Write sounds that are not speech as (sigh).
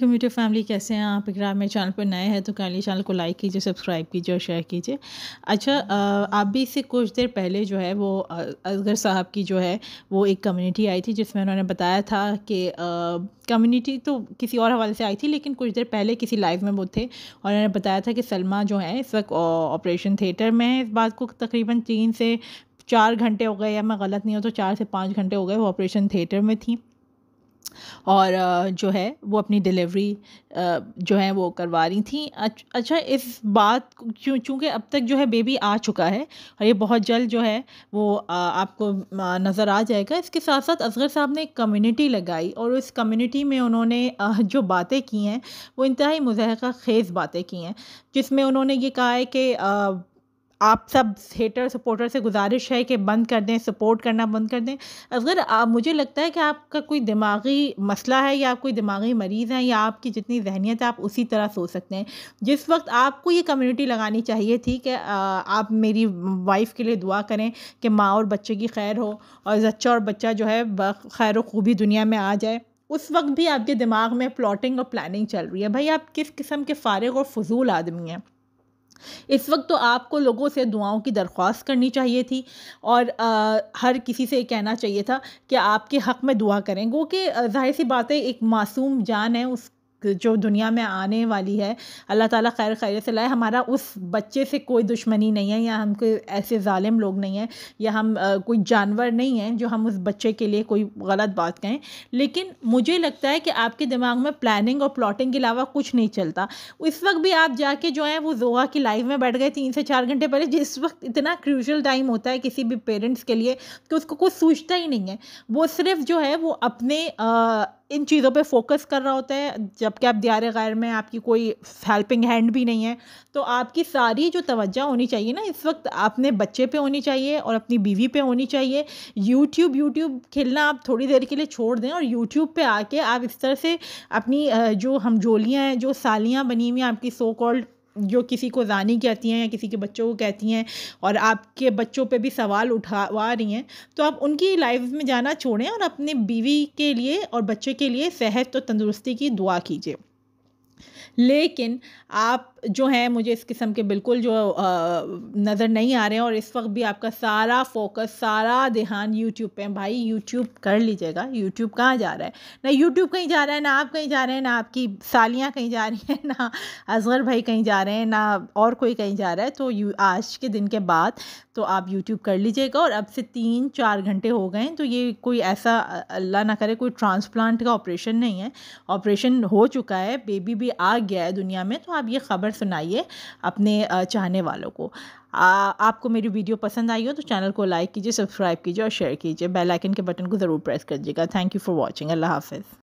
computer family कैसे हैं आप अगर आप मेरे चैनल पर नए हैं तो काइंडली चैनल को लाइक कीजिए सब्सक्राइब कीजिए और शेयर कीजिए अच्छा आप भी इससे कुछ देर पहले जो है वो असगर साहब की जो है वो एक कम्युनिटी आई थी जिसमें उन्होंने बताया था कि कम्युनिटी तो किसी और हवाले से आई थी लेकिन कुछ देर पहले किसी लाइव में वो थे और उन्होंने बताया था कि सलमा जो है इस वक्त ऑपरेशन थिएटर में है इस बात को तकरीबन तीन से चार घंटे हो गए या मैं गलत नहीं हूँ तो चार से पाँच घंटे हो गए वो ऑपरेशन थिएटर में थी और जो है वो अपनी डिलीवरी जो है वो करवा रही थी अच्छा इस बात क्यों चूँकि अब तक जो है बेबी आ चुका है और ये बहुत जल्द जो है वो आपको नज़र आ जाएगा इसके साथ साथ असगर साहब ने एक कम्यूनिटी लगाई और उस कम्यूनिटी में उन्होंने जो बातें की हैं वो इंतहाई मज़ाक खेज़ बातें की हैं जिसमें उन्होंने ये कहा है कि आप सब हेटर सपोर्टर से गुजारिश है कि बंद कर दें सपोर्ट करना बंद कर दें अगर आप मुझे लगता है कि आपका कोई दिमागी मसला है या आप कोई दिमागी मरीज़ हैं या आपकी जितनी जहनीत है आप उसी तरह सोच सकते हैं जिस वक्त आपको ये कम्युनिटी लगानी चाहिए थी कि आप मेरी वाइफ़ के लिए दुआ करें कि माँ और बच्चे की खैर हो और बच्चा और बच्चा जो है खैर खूबी दुनिया में आ जाए उस वक्त भी आपके दिमाग में प्लॉटिंग और प्लानिंग चल रही है भाई आप किस किस्म के फ़ारग और फजूल आदमी हैं इस वक्त तो आपको लोगों से दुआओं की दरख्वास्त करनी चाहिए थी और आ, हर किसी से कहना चाहिए था कि आपके हक़ में दुआ करें गो कि जाहिर सी बात है एक मासूम जान है उस जो दुनिया में आने वाली है अल्लाह ताला खैर खैर से लाए हमारा उस बच्चे से कोई दुश्मनी नहीं है या हम कोई ऐसे ालिम लोग नहीं हैं या हम आ, कोई जानवर नहीं हैं जो हम उस बच्चे के लिए कोई गलत बात कहें लेकिन मुझे लगता है कि आपके दिमाग में प्लानिंग और प्लॉटिंग के अलावा कुछ नहीं चलता उस वक्त भी आप जाके जो है वो जोहा की लाइफ में बैठ गए तीन से चार घंटे पहले जिस वक्त इतना क्रूशल टाइम होता है किसी भी पेरेंट्स के लिए कि उसको कुछ सोचता ही नहीं है वो सिर्फ जो है वो अपने इन चीज़ों पे फोकस कर रहा होता है जब जबकि आप दियार गैर में आपकी कोई हेल्पिंग हैंड भी नहीं है तो आपकी सारी जो तोज्जा होनी चाहिए ना इस वक्त अपने बच्चे पे होनी चाहिए और अपनी बीवी पे होनी चाहिए यूट्यूब यूट्यूब खेलना आप थोड़ी देर के लिए छोड़ दें और यूट्यूब पे आके आप इस तरह से अपनी जो हम जोलियाँ हैं जो सालियाँ बनी हुई हैं आपकी सो कॉल्ड जो किसी को जानी कहती हैं या किसी के बच्चों को कहती हैं और आपके बच्चों पे भी सवाल उठावा रही हैं तो आप उनकी लाइफ में जाना छोड़ें और अपने बीवी के लिए और बच्चे के लिए सेहत और तंदुरुस्ती की दुआ कीजिए लेकिन आप जो हैं मुझे इस किस्म के बिल्कुल जो नज़र नहीं आ रहे हैं और इस वक्त भी आपका सारा फोकस सारा ध्यान यूट्यूब पे भाई यूट्यूब कर लीजिएगा यूट्यूब कहाँ जा रहा है ना यूट्यूब कहीं जा रहा है ना आप कहीं जा रहे हैं ना आपकी सालियाँ कहीं जा रही हैं (laughs) ना असगर भाई कहीं जा रहे हैं ना और कोई कहीं जा रहा है तो आज के दिन के बाद तो आप यूट्यूब कर लीजिएगा और अब से तीन चार घंटे हो गए तो ये कोई ऐसा अल्लाह ना करे कोई ट्रांसप्लांट का ऑपरेशन नहीं है ऑपरेशन हो चुका है बेबी भी कोई आ गया है दुनिया में तो आप ये ख़बर सुनाइए अपने चाहने वालों को आ, आपको मेरी वीडियो पसंद आई हो तो चैनल को लाइक कीजिए सब्सक्राइब कीजिए और शेयर कीजिए बेल आइकन के बटन को ज़रूर प्रेस कर दीजिएगा थैंक यू फॉर वॉचिंग अल्लाह हाफिज़